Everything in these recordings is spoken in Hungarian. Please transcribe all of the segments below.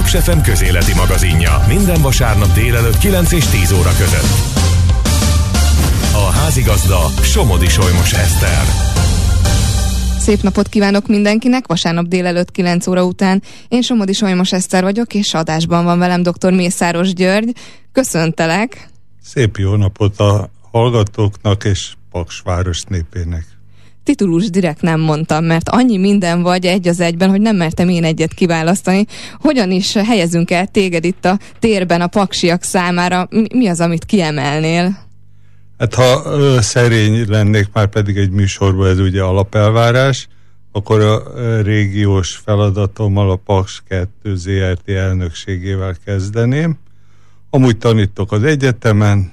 Paks FM közéleti magazinja. Minden vasárnap délelőtt 9 és 10 óra között. A házigazda Somodi Solymos Eszter. Szép napot kívánok mindenkinek, vasárnap délelőtt 9 óra után. Én Somodi Solymos Eszter vagyok, és adásban van velem dr. Mészáros György. Köszöntelek! Szép jó napot a hallgatóknak és Paks város népének titulus direkt nem mondtam, mert annyi minden vagy egy az egyben, hogy nem mertem én egyet kiválasztani. Hogyan is helyezünk el téged itt a térben a paksiak számára? Mi az, amit kiemelnél? Hát ha ö, szerény lennék, már pedig egy műsorban ez ugye alapelvárás, akkor a ö, régiós feladatommal a Paks 2 ZRT elnökségével kezdeném. Amúgy tanítok az egyetemen,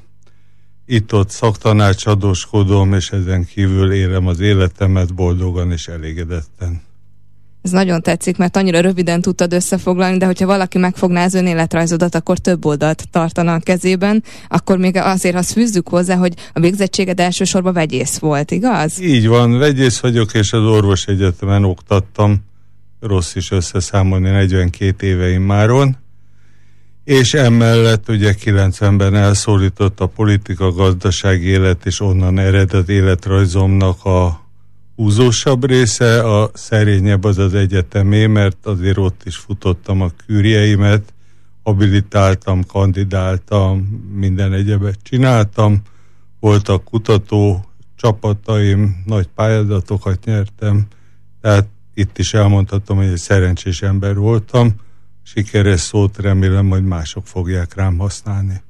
itt-ott szaktanácsadóskodom, és ezen kívül érem az életemet boldogan és elégedetten. Ez nagyon tetszik, mert annyira röviden tudtad összefoglalni, de hogyha valaki megfogná az önéletrajzodat, akkor több oldalt tartana a kezében, akkor még azért azt fűzzük hozzá, hogy a végzettséged elsősorban vegyész volt, igaz? Így van, vegyész vagyok, és az orvos egyetemen oktattam. Rossz is összeszámolni 42 éveim máron és emellett ugye 90-ben elszólított a politika, gazdasági élet és onnan ered az életrajzomnak a húzósabb része, a szerényebb az az egyetemé, mert azért ott is futottam a kürjeimet, habilitáltam, kandidáltam, minden egyebet csináltam, voltak kutató csapataim, nagy pályázatokat nyertem, tehát itt is elmondhatom, hogy egy szerencsés ember voltam, sikeres szót remélem, hogy mások fogják rám használni.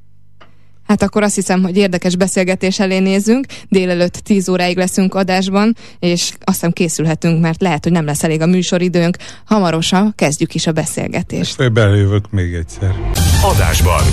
Hát akkor azt hiszem, hogy érdekes beszélgetés elé nézünk. Délelőtt 10 óráig leszünk adásban, és azt hiszem készülhetünk, mert lehet, hogy nem lesz elég a műsoridőnk. Hamarosan kezdjük is a beszélgetést. Belejövök még egyszer. Adásban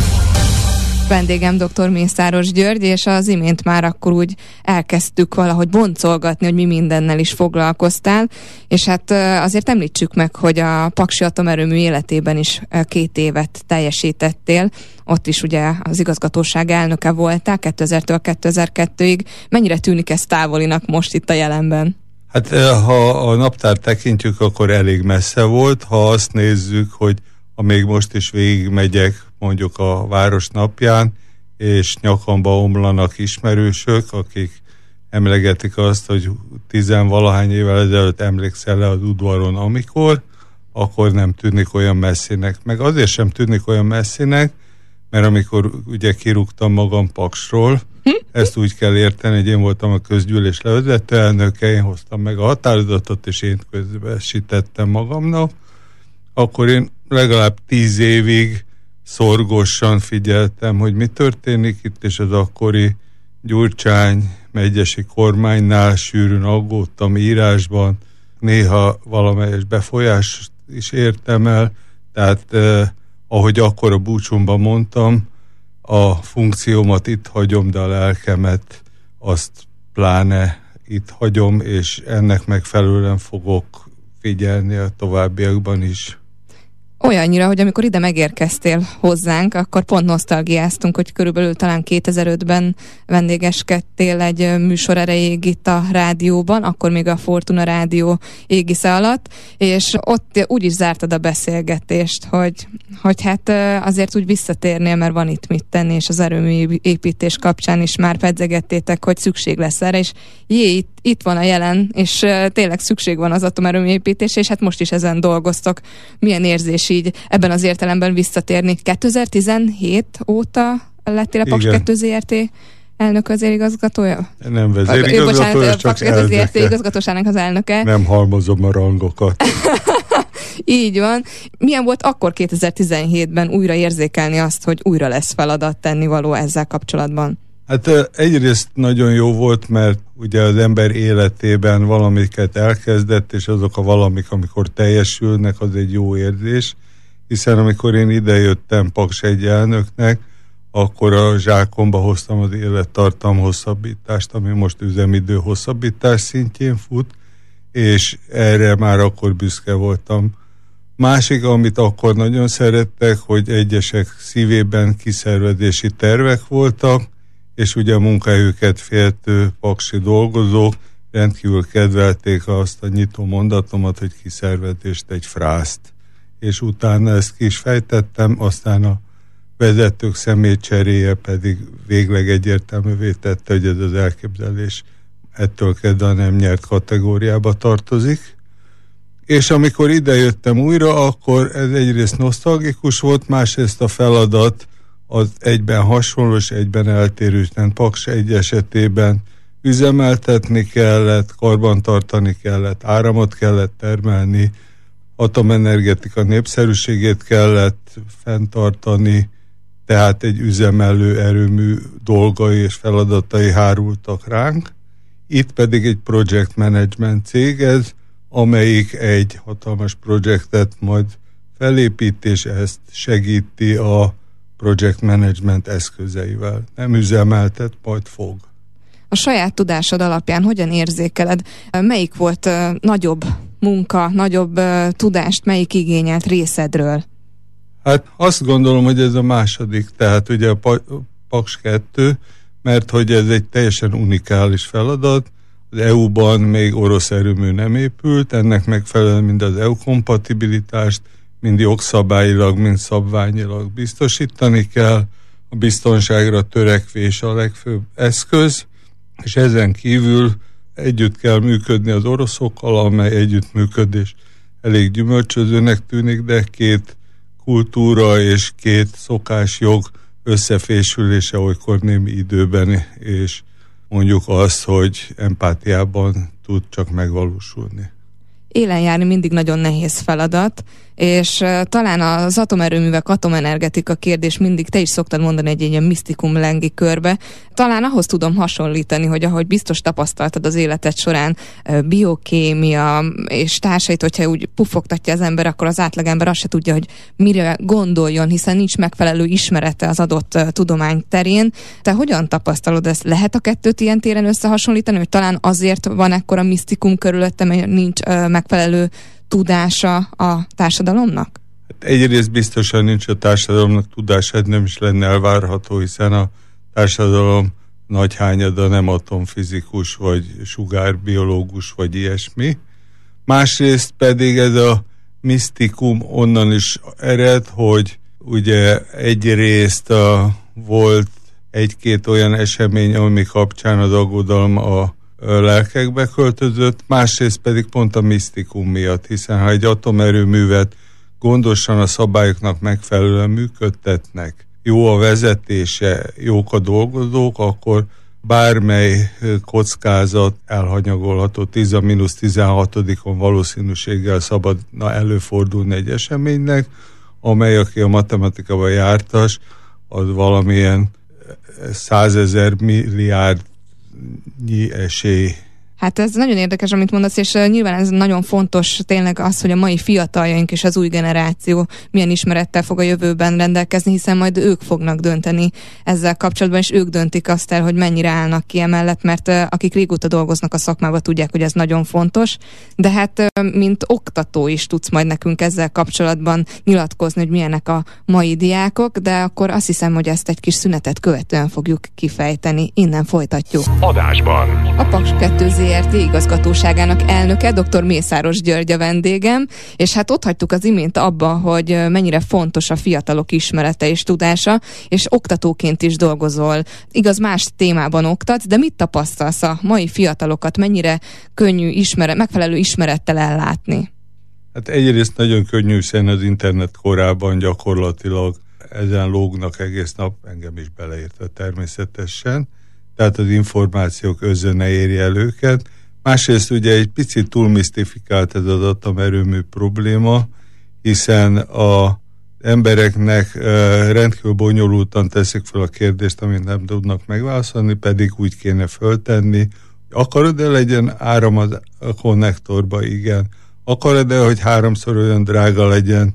Vendégem dr. Mészáros György, és az imént már akkor úgy elkezdtük valahogy boncolgatni, hogy mi mindennel is foglalkoztál, és hát azért említsük meg, hogy a Paksi Atomerőmű életében is két évet teljesítettél, ott is ugye az igazgatóság elnöke voltál 2000-től 2002-ig. Mennyire tűnik ez távolinak most itt a jelenben? Hát ha a naptár tekintjük, akkor elég messze volt, ha azt nézzük, hogy amíg most is végigmegyek mondjuk a város napján, és nyakamba omlanak ismerősök, akik emlegetik azt, hogy tizenvalahány évvel ezelőtt emlékszel le az udvaron amikor, akkor nem tűnik olyan messzinek. Meg azért sem tűnik olyan messzinek, mert amikor ugye kirúgtam magam Paksról, hm? ezt úgy kell érteni, hogy én voltam a közgyűlés levezető elnöke, én hoztam meg a határozatot, és én közbesítettem magamnak, akkor én legalább tíz évig szorgosan figyeltem, hogy mi történik itt, és az akkori Gyurcsány megyesi kormánynál sűrűn aggódtam írásban, néha valamelyes befolyást is értem el, tehát eh, ahogy akkor a búcsomban mondtam, a funkciómat itt hagyom, de a lelkemet azt pláne itt hagyom, és ennek megfelelően fogok figyelni a továbbiakban is. Olyannyira, hogy amikor ide megérkeztél hozzánk, akkor pont nosztalgiáztunk, hogy körülbelül talán 2005-ben vendégeskedtél egy műsor erejéig itt a rádióban, akkor még a Fortuna Rádió égisze alatt, és ott úgy is zártad a beszélgetést, hogy, hogy hát azért úgy visszatérnél, mert van itt mit tenni, és az erőmű építés kapcsán is már pedzegettétek, hogy szükség lesz erre, és jé, itt, itt van a jelen, és tényleg szükség van az atomerőmű építés, és hát most is ezen dolgoztok. Milyen érzési így ebben az értelemben visszatérni. 2017 óta lettél a Paks 2 ZRT elnök igazgatója Nem hát, vezérigazgatója, bocsánat, csak Paks 2 ZRT igazgatósának az elnöke. Nem halmozom a rangokat. Így van. Milyen volt akkor 2017-ben újra érzékelni azt, hogy újra lesz feladat tenni való ezzel kapcsolatban? Hát egyrészt nagyon jó volt, mert ugye az ember életében valamiket elkezdett, és azok a valamik, amikor teljesülnek, az egy jó érzés hiszen amikor én idejöttem Paks egy elnöknek, akkor a zsákomba hoztam az élettartam hosszabbítást, ami most üzemidő hosszabbítás szintjén fut, és erre már akkor büszke voltam. Másik, amit akkor nagyon szerettek, hogy egyesek szívében kiszervezési tervek voltak, és ugye a munkahelyüket féltő paksi dolgozók rendkívül kedvelték azt a nyitó mondatomat, hogy kiszervezést egy frászt és utána ezt ki is fejtettem, aztán a vezetők személycseréje pedig végleg egyértelművé tette, hogy ez az elképzelés ettől kezdve nem nyert kategóriába tartozik. És amikor idejöttem újra, akkor ez egyrészt nosztalgikus volt, másrészt a feladat az egyben hasonló és egyben eltérő, nem Paks egy esetében üzemeltetni kellett, karbantartani kellett, áramot kellett termelni, atomenergetika népszerűségét kellett fenntartani, tehát egy üzemelő erőmű dolgai és feladatai hárultak ránk. Itt pedig egy project management cég ez, amelyik egy hatalmas projektet majd felépít, és ezt segíti a project management eszközeivel. Nem üzemeltet, majd fog. A saját tudásod alapján hogyan érzékeled, melyik volt nagyobb munka, nagyobb tudást melyik igényelt részedről? Hát azt gondolom, hogy ez a második, tehát ugye a Paks 2, mert hogy ez egy teljesen unikális feladat, az EU-ban még orosz erőmű nem épült, ennek megfelelően mind az EU kompatibilitást, mind jogszabályilag, mind szabványilag biztosítani kell, a biztonságra törekvés a legfőbb eszköz, és ezen kívül együtt kell működni az oroszokkal, amely együttműködés elég gyümölcsözőnek tűnik, de két kultúra és két szokásjog összefésülése olykor némi időben, és mondjuk az, hogy empátiában tud csak megvalósulni. Élen járni mindig nagyon nehéz feladat, és talán az atomerőművek, atomenergetika kérdés mindig te is szoktad mondani egy ilyen misztikum lengi körbe. Talán ahhoz tudom hasonlítani, hogy ahogy biztos tapasztaltad az életed során biokémia és társait, hogyha úgy pufogtatja az ember, akkor az átlagember azt se tudja, hogy mire gondoljon, hiszen nincs megfelelő ismerete az adott tudomány terén. Te hogyan tapasztalod ezt? Lehet a kettőt ilyen téren összehasonlítani, hogy talán azért van ekkora misztikum körülöttem, mert nincs megfelelő tudása a társadalomnak? Hát egyrészt biztosan nincs a társadalomnak tudása, hát nem is lenne elvárható, hiszen a társadalom nagy hányada nem atomfizikus, vagy sugárbiológus, vagy ilyesmi. Másrészt pedig ez a misztikum onnan is ered, hogy ugye egyrészt a, volt egy-két olyan esemény, ami kapcsán az aggodalom a lelkekbe költözött, másrészt pedig pont a misztikum miatt, hiszen ha egy atomerőművet gondosan a szabályoknak megfelelően működtetnek, jó a vezetése, jók a dolgozók, akkor bármely kockázat elhanyagolható 10-16-on valószínűséggel szabadna előfordulni egy eseménynek, amely, aki a matematikában jártas, az valamilyen százezer milliárd آه، شيء Hát ez nagyon érdekes, amit mondasz, és nyilván ez nagyon fontos tényleg az, hogy a mai fiataljaink és az új generáció milyen ismerettel fog a jövőben rendelkezni, hiszen majd ők fognak dönteni ezzel kapcsolatban, és ők döntik azt el, hogy mennyire állnak ki emellett, mert akik régóta dolgoznak a szakmában, tudják, hogy ez nagyon fontos. De hát, mint oktató is tudsz majd nekünk ezzel kapcsolatban nyilatkozni, hogy milyenek a mai diákok, de akkor azt hiszem, hogy ezt egy kis szünetet követően fogjuk kifejteni. Innen folytatjuk. Adásban. A Paks 2 ZRT igazgatóságának elnöke, dr. Mészáros György a vendégem, és hát ott hagytuk az imént abba, hogy mennyire fontos a fiatalok ismerete és tudása, és oktatóként is dolgozol. Igaz, más témában oktatsz, de mit tapasztalsz a mai fiatalokat, mennyire könnyű ismere, megfelelő ismerettel ellátni? Hát egyrészt nagyon könnyű, hiszen az internet korában gyakorlatilag ezen lógnak egész nap, engem is beleértve természetesen, tehát az információk özöne érje el őket. Másrészt ugye egy picit túl misztifikált ez az atomerőmű probléma, hiszen a embereknek rendkívül bonyolultan teszik fel a kérdést, amit nem tudnak megválaszolni, pedig úgy kéne föltenni, hogy akarod-e legyen áram a konnektorba? Igen. Akarod-e, hogy háromszor olyan drága legyen,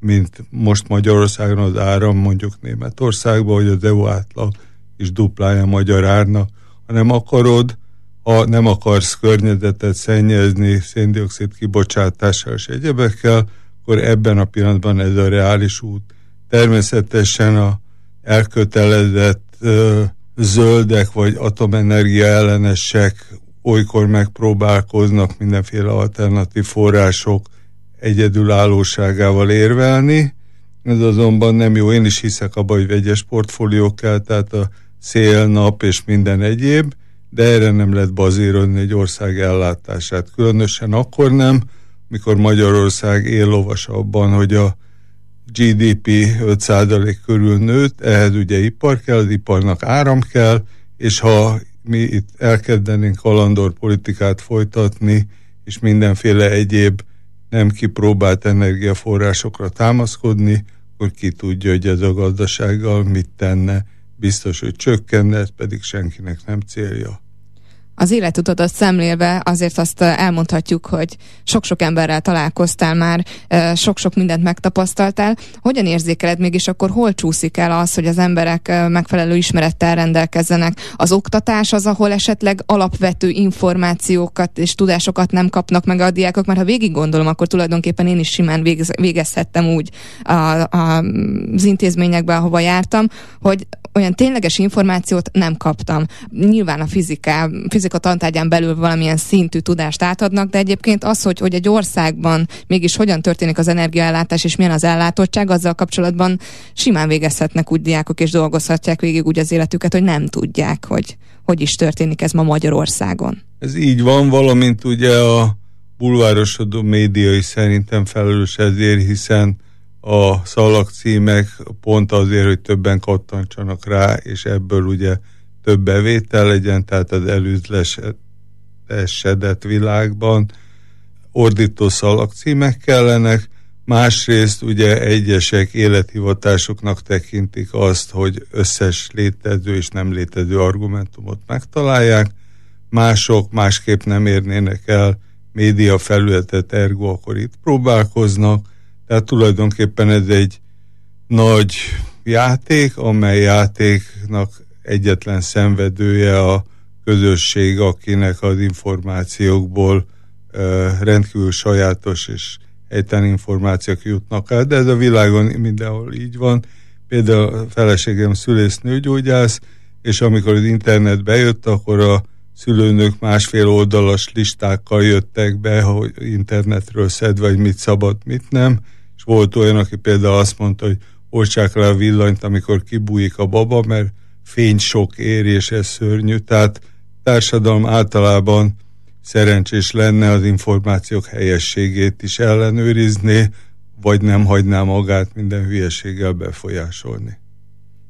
mint most Magyarországon az áram mondjuk Németországban, hogy az EU átlag? és duplája magyar árna, hanem akarod, ha nem akarsz környezetet szennyezni széndiokszid kibocsátással és egyebekkel, akkor ebben a pillanatban ez a reális út. Természetesen a elkötelezett ö, zöldek vagy atomenergia ellenesek olykor megpróbálkoznak mindenféle alternatív források egyedülállóságával érvelni. Ez azonban nem jó. Én is hiszek abban, hogy vegyes portfóliók kell, tehát a szél, nap és minden egyéb, de erre nem lehet bazírozni egy ország ellátását. Különösen akkor nem, mikor Magyarország él abban, hogy a GDP 5% körül nőtt, ehhez ugye ipar kell, az iparnak áram kell, és ha mi itt elkezdenénk kalandor politikát folytatni, és mindenféle egyéb nem kipróbált energiaforrásokra támaszkodni, akkor ki tudja, hogy ez a gazdasággal mit tenne biztos, hogy csökkenne, ez pedig senkinek nem célja az életutadat szemlélve azért azt eh, elmondhatjuk, hogy sok-sok emberrel találkoztál már, eh, sok-sok mindent megtapasztaltál. Hogyan érzékeled mégis akkor, hol csúszik el az, hogy az emberek eh, megfelelő ismerettel rendelkezzenek? Az oktatás az, ahol esetleg alapvető információkat és tudásokat nem kapnak meg a diákok, mert ha végig gondolom, akkor tulajdonképpen én is simán végez, végezhettem úgy a, a, az intézményekbe, ahova jártam, hogy olyan tényleges információt nem kaptam. Nyilván a fizika fiziká fizika tantárgyán belül valamilyen szintű tudást átadnak, de egyébként az, hogy, hogy egy országban mégis hogyan történik az energiaellátás és milyen az ellátottság, azzal kapcsolatban simán végezhetnek úgy diákok és dolgozhatják végig úgy az életüket, hogy nem tudják, hogy hogy is történik ez ma Magyarországon. Ez így van, valamint ugye a bulvárosodó média is szerintem felelős ezért, hiszen a szalagcímek pont azért, hogy többen kattantsanak rá, és ebből ugye több bevétel legyen, tehát az előzlesedett világban ordító szalagcímek kellenek, másrészt ugye egyesek élethivatásoknak tekintik azt, hogy összes létező és nem létező argumentumot megtalálják, mások másképp nem érnének el média felületet, ergo akkor itt próbálkoznak, tehát tulajdonképpen ez egy nagy játék, amely játéknak egyetlen szenvedője a közösség, akinek az információkból rendkívül sajátos és egyetlen információk jutnak el, de ez a világon mindenhol így van. Például a feleségem szülésznőgyógyász, és amikor az internet bejött, akkor a szülőnök másfél oldalas listákkal jöttek be, hogy internetről szedve, hogy mit szabad, mit nem, és volt olyan, aki például azt mondta, hogy oltsák le a villanyt, amikor kibújik a baba, mert fénysok ez szörnyű, tehát társadalom általában szerencsés lenne az információk helyességét is ellenőrizni, vagy nem hagyná magát minden hülyeséggel befolyásolni.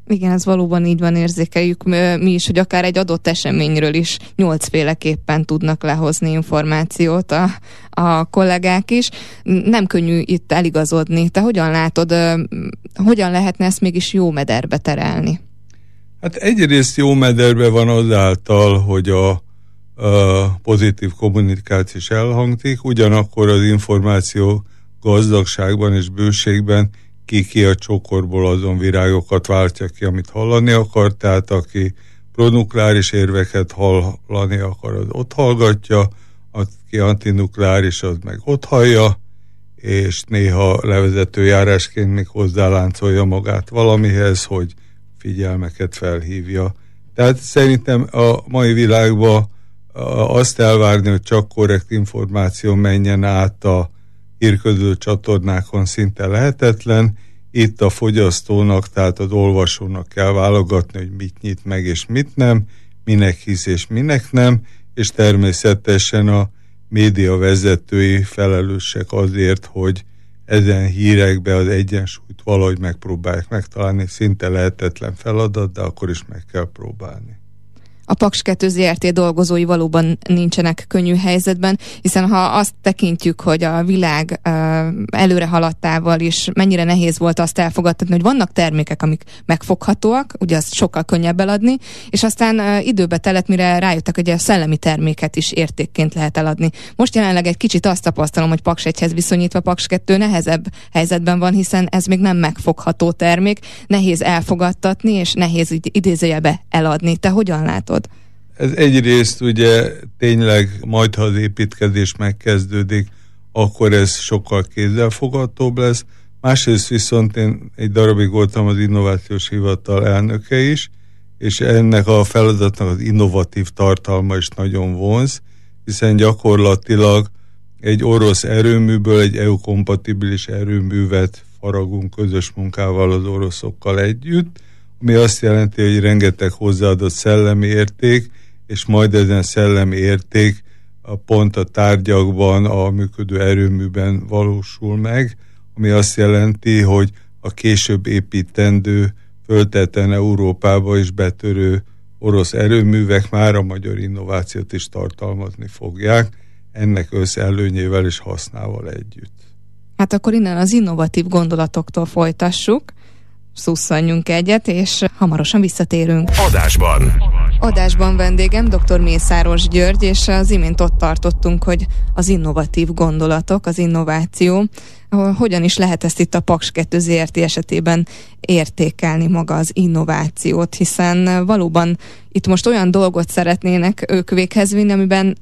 Igen, ez valóban így van, érzékeljük mi is, hogy akár egy adott eseményről is nyolcféleképpen tudnak lehozni információt a, a kollégák is. Nem könnyű itt eligazodni. Te hogyan látod, hogyan lehetne ezt mégis jó mederbe terelni? Hát egyrészt jó mederbe van azáltal, hogy a, a pozitív kommunikáció is elhangzik, ugyanakkor az információ gazdagságban és bőségben ki ki a csokorból azon virágokat váltja ki, amit hallani akar, tehát aki pronukláris érveket hallani akar, az ott hallgatja, aki antinukláris az meg ott hallja, és néha levezető járásként még hozzáláncolja magát valamihez, hogy figyelmeket felhívja. Tehát szerintem a mai világban azt elvárni, hogy csak korrekt információ menjen át a hírködő csatornákon szinte lehetetlen. Itt a fogyasztónak, tehát az olvasónak kell válogatni, hogy mit nyit meg és mit nem, minek hisz és minek nem, és természetesen a média vezetői felelősek azért, hogy ezen hírekbe az egyensúlyt valahogy megpróbálják megtalálni, szinte lehetetlen feladat, de akkor is meg kell próbálni a Paks 2 ZRT dolgozói valóban nincsenek könnyű helyzetben, hiszen ha azt tekintjük, hogy a világ előre haladtával is mennyire nehéz volt azt elfogadni, hogy vannak termékek, amik megfoghatóak, ugye azt sokkal könnyebb eladni, és aztán időbe telett, mire rájöttek, hogy a szellemi terméket is értékként lehet eladni. Most jelenleg egy kicsit azt tapasztalom, hogy Paks 1-hez viszonyítva Paks 2 nehezebb helyzetben van, hiszen ez még nem megfogható termék, nehéz elfogadtatni, és nehéz idézőjelbe eladni. Te hogyan látod? látod? Ez egyrészt ugye tényleg majd, ha az építkezés megkezdődik, akkor ez sokkal kézzelfoghatóbb lesz. Másrészt viszont én egy darabig voltam az innovációs hivatal elnöke is, és ennek a feladatnak az innovatív tartalma is nagyon vonz, hiszen gyakorlatilag egy orosz erőműből egy EU-kompatibilis erőművet faragunk közös munkával az oroszokkal együtt, ami azt jelenti, hogy rengeteg hozzáadott szellemi érték, és majd ezen szellemi érték a pont a tárgyakban, a működő erőműben valósul meg, ami azt jelenti, hogy a később építendő, fölteten Európába is betörő orosz erőművek már a magyar innovációt is tartalmazni fogják, ennek összelőnyével és hasznával együtt. Hát akkor innen az innovatív gondolatoktól folytassuk szusszanjunk egyet, és hamarosan visszatérünk. Adásban! Adásban vendégem dr. Mészáros György, és az imént ott tartottunk, hogy az innovatív gondolatok, az innováció, hogyan is lehet ezt itt a Paks 2 ZRT esetében értékelni maga az innovációt, hiszen valóban itt most olyan dolgot szeretnének ők véghez vinni, amiben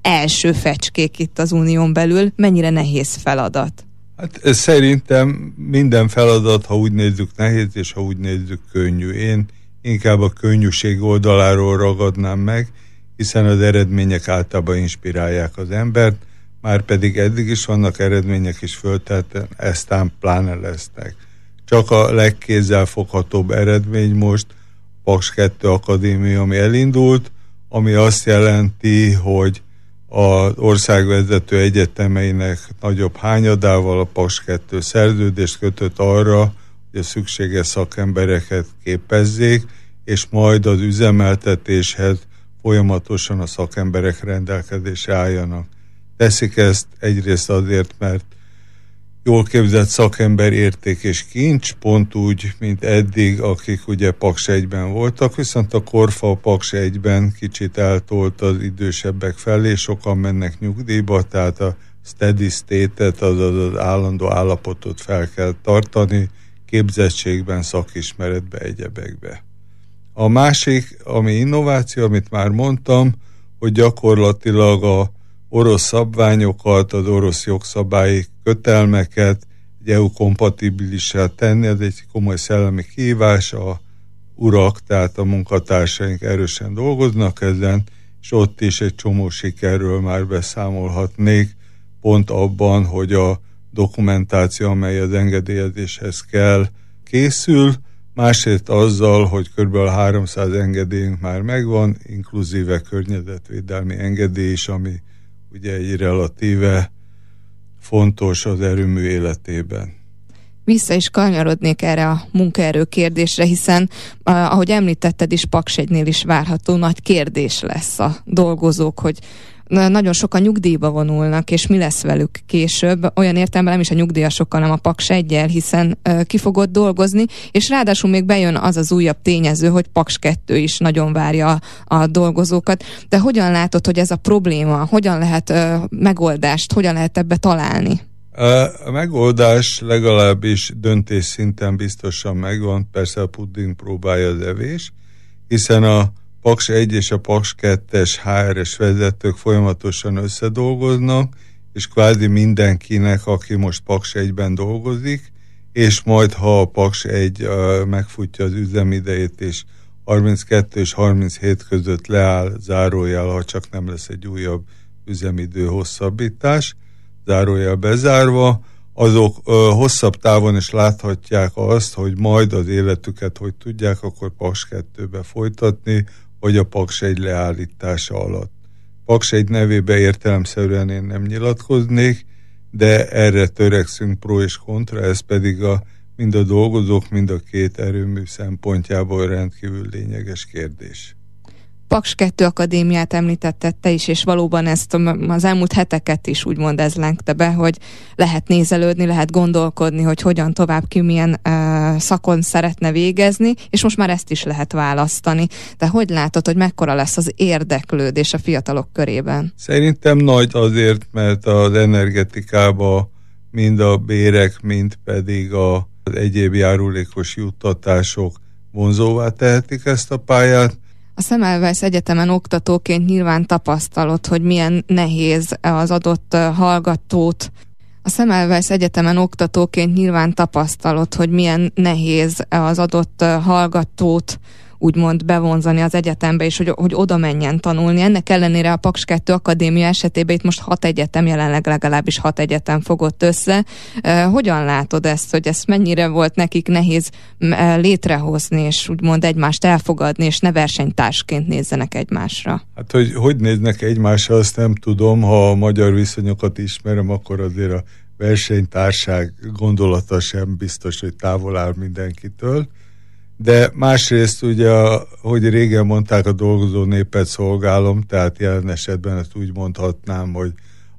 első fecskék itt az unión belül, mennyire nehéz feladat. Hát szerintem minden feladat, ha úgy nézzük nehéz, és ha úgy nézzük könnyű. Én inkább a könnyűség oldaláról ragadnám meg, hiszen az eredmények általában inspirálják az embert, már pedig eddig is vannak eredmények is föltelten, eztán pláne lesznek. Csak a foghatóbb eredmény most Paks 2 Akadémia, ami elindult, ami azt jelenti, hogy az országvezető egyetemeinek nagyobb hányadával a PAS 2 szerződést kötött arra, hogy a szükséges szakembereket képezzék, és majd az üzemeltetéshez folyamatosan a szakemberek rendelkezésre álljanak. Teszik ezt egyrészt azért, mert jól képzett szakember érték és kincs, pont úgy, mint eddig, akik ugye Paks 1-ben voltak, viszont a Korfa Paks 1-ben kicsit eltolt az idősebbek felé, sokan mennek nyugdíjba, tehát a steady state-et, azaz az állandó állapotot fel kell tartani, képzettségben, szakismeretbe, egyebekbe. A másik, ami innováció, amit már mondtam, hogy gyakorlatilag a orosz szabványokat, az orosz jogszabályi kötelmeket egy EU-kompatibilissá tenni, ez egy komoly szellemi kihívás, a urak, tehát a munkatársaink erősen dolgoznak ezen, és ott is egy csomó sikerről már beszámolhatnék, pont abban, hogy a dokumentáció, amely az engedélyezéshez kell, készül, másrészt azzal, hogy kb. 300 engedélyünk már megvan, inkluzíve környezetvédelmi engedély is, ami ugye egy relatíve fontos az erőmű életében. Vissza is kanyarodnék erre a munkaerő kérdésre, hiszen ahogy említetted is, Paksegynél is várható nagy kérdés lesz a dolgozók, hogy nagyon sokan nyugdíjba vonulnak, és mi lesz velük később, olyan értelemben nem is a nyugdíjasokkal, hanem a paks egyel, hiszen ki fogod dolgozni, és ráadásul még bejön az az újabb tényező, hogy paks 2 is nagyon várja a, a dolgozókat. De hogyan látod, hogy ez a probléma? Hogyan lehet ö, megoldást, hogyan lehet ebbe találni? A megoldás legalábbis döntés szinten biztosan megvan, persze a pudding próbálja az evés, hiszen a Paks 1 és a Paks 2-es HRS vezetők folyamatosan összedolgoznak, és kvázi mindenkinek, aki most Paks 1-ben dolgozik, és majd ha a Paks 1 megfutja az üzemidejét, és 32 és 37 között leáll, zárójel, ha csak nem lesz egy újabb üzemidő hosszabbítás, zárójel bezárva, azok ö, hosszabb távon is láthatják azt, hogy majd az életüket hogy tudják akkor Paks 2-be folytatni, vagy a Paks egy leállítása alatt. Paks egy nevébe értelemszerűen én nem nyilatkoznék, de erre törekszünk pro és kontra, ez pedig a, mind a dolgozók, mind a két erőmű szempontjából rendkívül lényeges kérdés. Paks 2 Akadémiát említetted te is, és valóban ezt az elmúlt heteket is úgymond ez lengte be, hogy lehet nézelődni, lehet gondolkodni, hogy hogyan tovább ki milyen uh, szakon szeretne végezni, és most már ezt is lehet választani. De hogy látod, hogy mekkora lesz az érdeklődés a fiatalok körében? Szerintem nagy azért, mert az energetikába mind a bérek, mind pedig a, az egyéb járulékos juttatások vonzóvá tehetik ezt a pályát, a Szemelvesz Egyetemen oktatóként nyilván tapasztalod, hogy milyen nehéz az adott hallgatót a Szemelvesz Egyetemen oktatóként nyilván tapasztalod, hogy milyen nehéz az adott hallgatót úgymond bevonzani az egyetembe, és hogy, hogy oda menjen tanulni. Ennek ellenére a Paks 2 Akadémia esetében itt most hat egyetem, jelenleg legalábbis hat egyetem fogott össze. Hogyan látod ezt, hogy ezt mennyire volt nekik nehéz létrehozni, és úgymond egymást elfogadni, és ne versenytársként nézzenek egymásra? Hát, hogy hogy néznek egymásra, azt nem tudom. Ha a magyar viszonyokat ismerem, akkor azért a versenytárság gondolata sem biztos, hogy távol áll mindenkitől de másrészt ugye, hogy régen mondták, a dolgozó népet szolgálom, tehát jelen esetben ezt úgy mondhatnám, hogy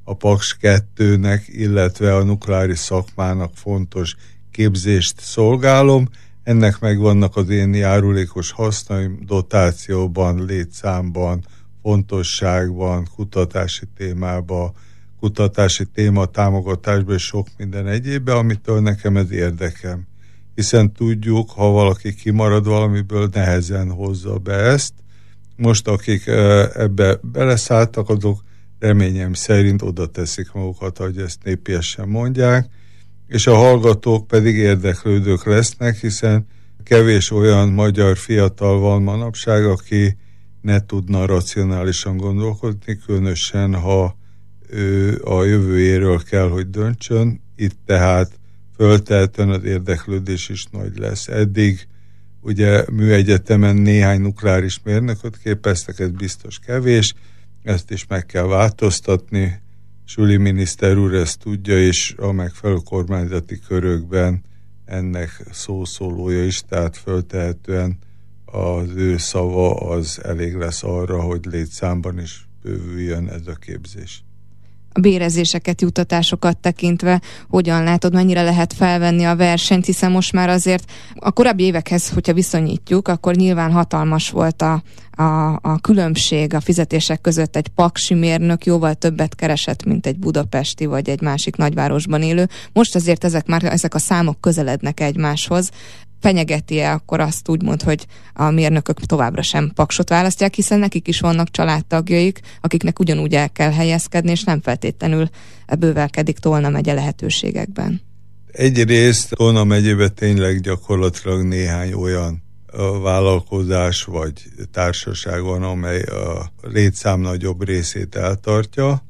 a Paks 2-nek, illetve a nukleáris szakmának fontos képzést szolgálom, ennek megvannak az én járulékos hasznaim dotációban, létszámban, fontosságban, kutatási témában, kutatási téma támogatásban és sok minden egyébben, amitől nekem ez érdekem hiszen tudjuk, ha valaki kimarad valamiből, nehezen hozza be ezt. Most, akik ebbe beleszálltak, azok reményem szerint oda teszik magukat, hogy ezt népiesen mondják, és a hallgatók pedig érdeklődők lesznek, hiszen kevés olyan magyar fiatal van manapság, aki ne tudna racionálisan gondolkodni, különösen ha ő a jövőjéről kell, hogy döntsön. Itt tehát föltelten az érdeklődés is nagy lesz. Eddig ugye műegyetemen néhány nukleáris mérnököt képeztek, ez biztos kevés, ezt is meg kell változtatni. Süli miniszter úr ezt tudja, és a megfelelő kormányzati körökben ennek szószólója is, tehát föltehetően az ő szava az elég lesz arra, hogy létszámban is bővüljön ez a képzés a bérezéseket, jutatásokat tekintve hogyan látod, mennyire lehet felvenni a versenyt, hiszen most már azért a korábbi évekhez, hogyha viszonyítjuk, akkor nyilván hatalmas volt a, a, a különbség a fizetések között. Egy paksi mérnök jóval többet keresett, mint egy budapesti vagy egy másik nagyvárosban élő. Most azért ezek már ezek a számok közelednek egymáshoz fenyegeti-e akkor azt úgymond, hogy a mérnökök továbbra sem paksot választják, hiszen nekik is vannak családtagjaik, akiknek ugyanúgy el kell helyezkedni, és nem feltétlenül bővelkedik Tolna megye lehetőségekben. Egyrészt Tolna megyében tényleg gyakorlatilag néhány olyan vállalkozás vagy társaság van, amely a létszám nagyobb részét eltartja.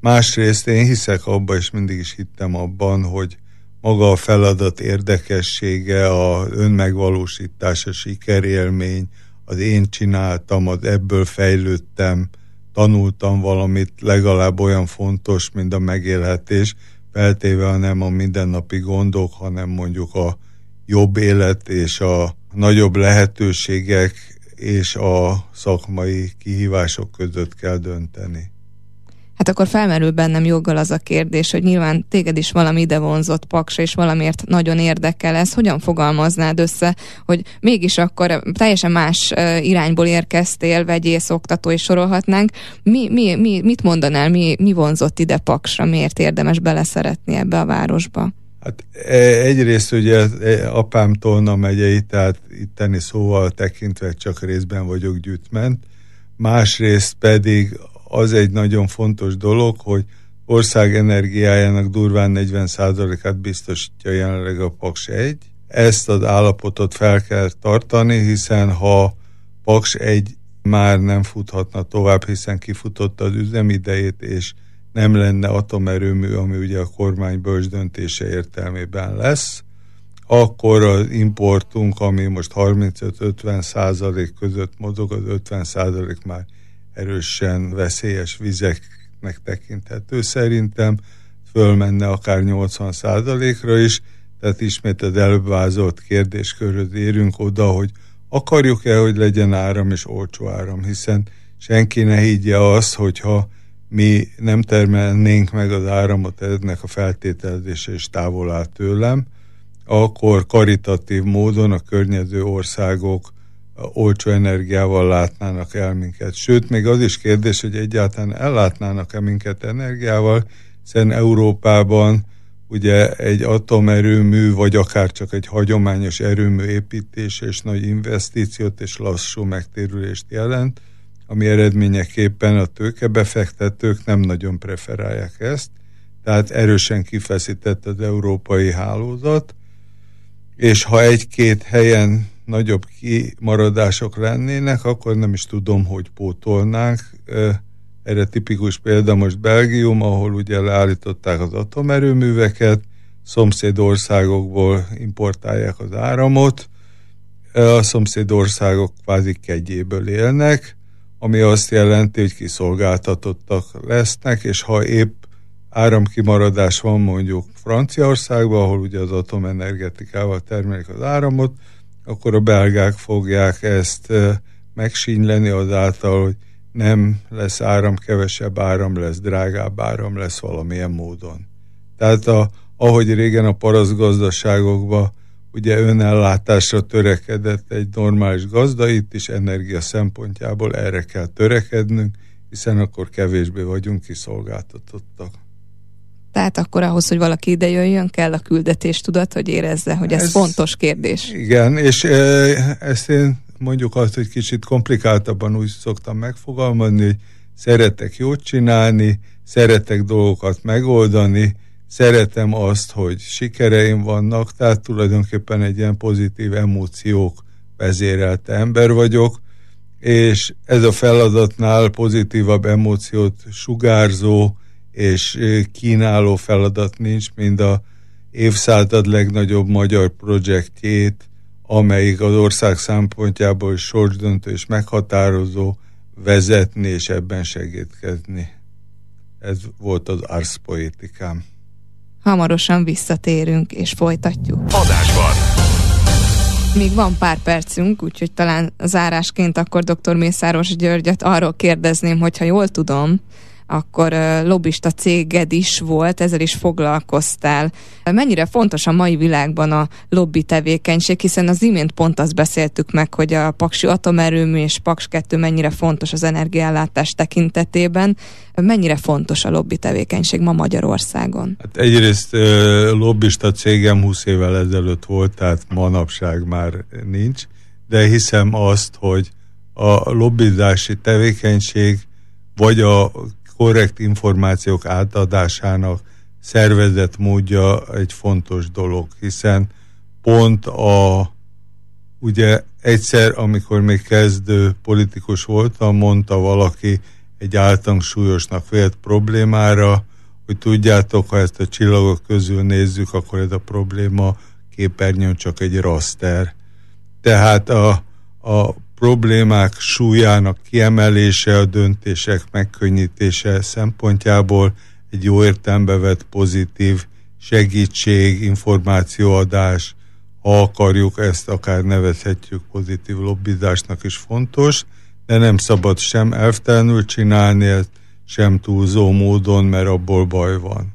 Másrészt én hiszek abban és mindig is hittem abban, hogy maga a feladat érdekessége, a önmegvalósítás, a sikerélmény, az én csináltam, az ebből fejlődtem, tanultam valamit legalább olyan fontos, mint a megélhetés, feltéve nem a mindennapi gondok, hanem mondjuk a jobb élet és a nagyobb lehetőségek és a szakmai kihívások között kell dönteni hát akkor felmerül bennem joggal az a kérdés, hogy nyilván téged is valami ide vonzott paks, és valamiért nagyon érdekel ez. Hogyan fogalmaznád össze, hogy mégis akkor teljesen más irányból érkeztél, vegyész, oktató, és sorolhatnánk. Mi, mi, mi, mit mondanál, mi, mi vonzott ide paksra, miért érdemes beleszeretni ebbe a városba? Hát e, egyrészt ugye e, apám Tolna megyei, tehát itteni szóval tekintve csak részben vagyok gyűjtment, másrészt pedig az egy nagyon fontos dolog, hogy ország energiájának durván 40%-át biztosítja jelenleg a Paks 1. Ezt az állapotot fel kell tartani, hiszen ha Paks 1 már nem futhatna tovább, hiszen kifutott az üzemidejét, és nem lenne atomerőmű, ami ugye a kormány bölcs döntése értelmében lesz, akkor az importunk, ami most 35-50 százalék között mozog, az 50 százalék már erősen veszélyes vizeknek tekinthető szerintem, fölmenne akár 80%-ra is, tehát ismét az előbb vázolt körül érünk oda, hogy akarjuk-e, hogy legyen áram és olcsó áram, hiszen senki ne higgye azt, hogyha mi nem termelnénk meg az áramot, ennek a feltételezése is távol áll tőlem, akkor karitatív módon a környező országok olcsó energiával látnának el minket. Sőt, még az is kérdés, hogy egyáltalán ellátnának-e minket energiával, hiszen Európában ugye egy atomerőmű, vagy akár csak egy hagyományos erőmű építése és nagy investíciót és lassú megtérülést jelent, ami eredményeképpen a tőkebefektetők nem nagyon preferálják ezt, tehát erősen kifeszített az európai hálózat, és ha egy-két helyen nagyobb kimaradások lennének, akkor nem is tudom, hogy pótolnánk. Erre tipikus példa most Belgium, ahol ugye leállították az atomerőműveket, szomszédországokból importálják az áramot, a szomszédországok kvázi kegyéből élnek, ami azt jelenti, hogy kiszolgáltatottak lesznek, és ha épp áramkimaradás van mondjuk Franciaországban, ahol ugye az atomenergetikával termelik az áramot, akkor a belgák fogják ezt megsínyleni azáltal, hogy nem lesz áram, kevesebb áram lesz, drágább áram lesz valamilyen módon. Tehát a, ahogy régen a parasztgazdaságokban ugye önellátásra törekedett egy normális gazda, itt is energia szempontjából erre kell törekednünk, hiszen akkor kevésbé vagyunk kiszolgáltatottak. Tehát akkor ahhoz, hogy valaki ide jöjjön, kell a küldetés tudat, hogy érezze, hogy ez, ez fontos kérdés. Igen, és e, ezt én mondjuk azt, hogy kicsit komplikáltabban úgy szoktam megfogalmazni, hogy szeretek jót csinálni, szeretek dolgokat megoldani, szeretem azt, hogy sikereim vannak, tehát tulajdonképpen egy ilyen pozitív emóciók vezérelte ember vagyok, és ez a feladatnál pozitívabb emóciót sugárzó, és kínáló feladat nincs, mint a évszázad legnagyobb magyar projektjét, amelyik az ország szempontjából sorsdöntő és meghatározó vezetni és ebben segítkezni. Ez volt az Ars Poetikám. Hamarosan visszatérünk és folytatjuk. Adásban! Még van pár percünk, úgyhogy talán zárásként akkor dr. Mészáros Györgyet arról kérdezném, hogyha jól tudom, akkor lobbista céged is volt, ezzel is foglalkoztál. Mennyire fontos a mai világban a lobby tevékenység, hiszen az imént pont azt beszéltük meg, hogy a Paksi atomerőmű és Paks 2 mennyire fontos az energiállátás tekintetében. Mennyire fontos a lobby tevékenység ma Magyarországon? Hát egyrészt lobbista cégem 20 évvel ezelőtt volt, tehát manapság már nincs, de hiszem azt, hogy a lobbizási tevékenység vagy a korrekt információk átadásának szervezett módja egy fontos dolog, hiszen pont a ugye egyszer, amikor még kezdő politikus voltam, mondta valaki egy általunk súlyosnak vélt problémára, hogy tudjátok, ha ezt a csillagok közül nézzük, akkor ez a probléma képernyőn csak egy raster. Tehát a, a problémák súlyának kiemelése, a döntések megkönnyítése szempontjából egy jó értelembe vett pozitív segítség, információadás, ha akarjuk, ezt akár nevezhetjük pozitív lobbizásnak is fontos, de nem szabad sem elvtelenül csinálni ezt, sem túlzó módon, mert abból baj van.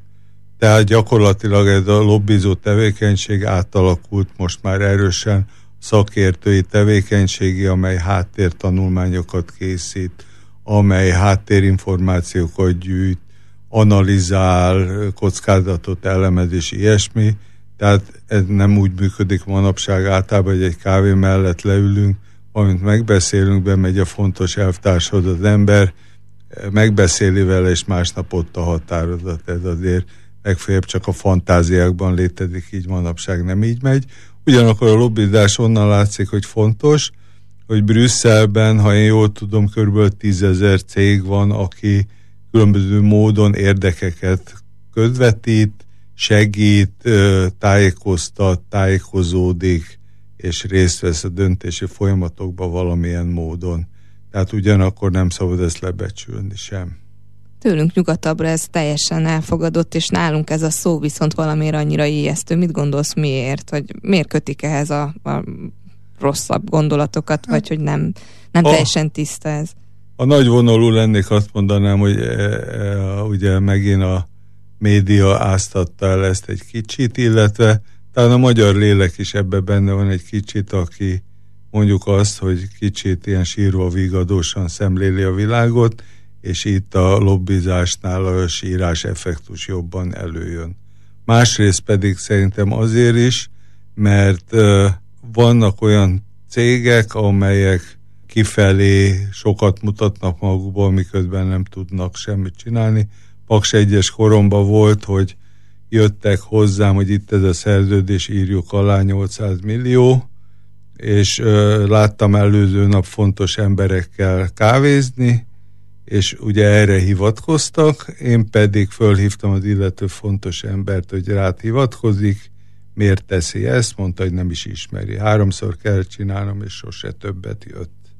Tehát gyakorlatilag ez a lobbizó tevékenység átalakult most már erősen szakértői tevékenységi, amely háttértanulmányokat készít, amely háttérinformációkat gyűjt, analizál, kockázatot elemez és ilyesmi. Tehát ez nem úgy működik manapság általában, hogy egy kávé mellett leülünk, amint megbeszélünk, bemegy a fontos elvtárshoz az ember, megbeszéli vele, és másnap ott a határozat. Ez azért legfeljebb csak a fantáziákban létezik, így manapság nem így megy. Ugyanakkor a lobbizás onnan látszik, hogy fontos, hogy Brüsszelben, ha én jól tudom, kb. tízezer cég van, aki különböző módon érdekeket közvetít, segít, tájékoztat, tájékozódik, és részt vesz a döntési folyamatokba valamilyen módon. Tehát ugyanakkor nem szabad ezt lebecsülni sem. Tőlünk nyugatabbra ez teljesen elfogadott, és nálunk ez a szó viszont valamire annyira ijesztő. Mit gondolsz miért? Hogy miért kötik ehhez a, a rosszabb gondolatokat, vagy hát hogy nem, nem a, teljesen tiszta ez? A nagy vonalú lennék, azt mondanám, hogy e, e, ugye megint a média áztatta el ezt egy kicsit, illetve talán a magyar lélek is ebbe benne van egy kicsit, aki mondjuk azt, hogy kicsit ilyen sírva vigadósan szemléli a világot, és itt a lobbizásnál a sírás effektus jobban előjön. Másrészt pedig szerintem azért is, mert vannak olyan cégek, amelyek kifelé sokat mutatnak magukból, miközben nem tudnak semmit csinálni. Paks egyes koromban volt, hogy jöttek hozzám, hogy itt ez a szerződés, írjuk alá 800 millió, és ö, láttam előző nap fontos emberekkel kávézni, és ugye erre hivatkoztak, én pedig fölhívtam az illető fontos embert, hogy rád hivatkozik, miért teszi ezt, mondta, hogy nem is ismeri. Háromszor kell csinálnom, és sose többet jött.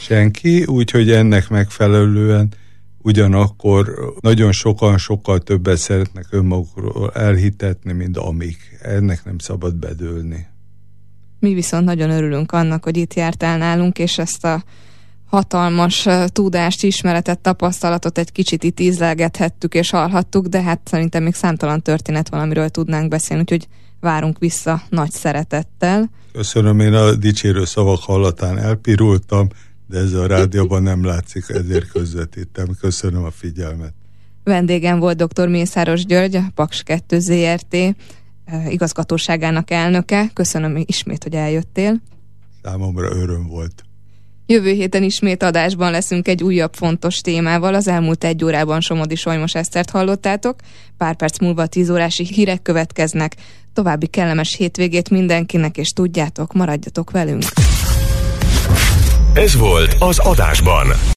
Senki, úgyhogy ennek megfelelően ugyanakkor nagyon sokan sokkal többet szeretnek önmagukról elhitetni, mint amik. Ennek nem szabad bedőlni. Mi viszont nagyon örülünk annak, hogy itt jártál nálunk, és ezt a hatalmas tudást, ismeretet, tapasztalatot egy kicsit itt ízlelgethettük és hallhattuk, de hát szerintem még számtalan történet van, amiről tudnánk beszélni, úgyhogy várunk vissza nagy szeretettel. Köszönöm, én a dicsérő szavak hallatán elpirultam, de ez a rádióban nem látszik, ezért közvetítem. Köszönöm a figyelmet. Vendégem volt dr. Mészáros György, a Paks 2 ZRT igazgatóságának elnöke. Köszönöm ismét, hogy eljöttél. Számomra öröm volt. Jövő héten ismét adásban leszünk egy újabb fontos témával. Az elmúlt egy órában Somodi Solymos Esztert hallottátok. Pár perc múlva tíz órási hírek következnek. További kellemes hétvégét mindenkinek, és tudjátok, maradjatok velünk. Ez volt az adásban.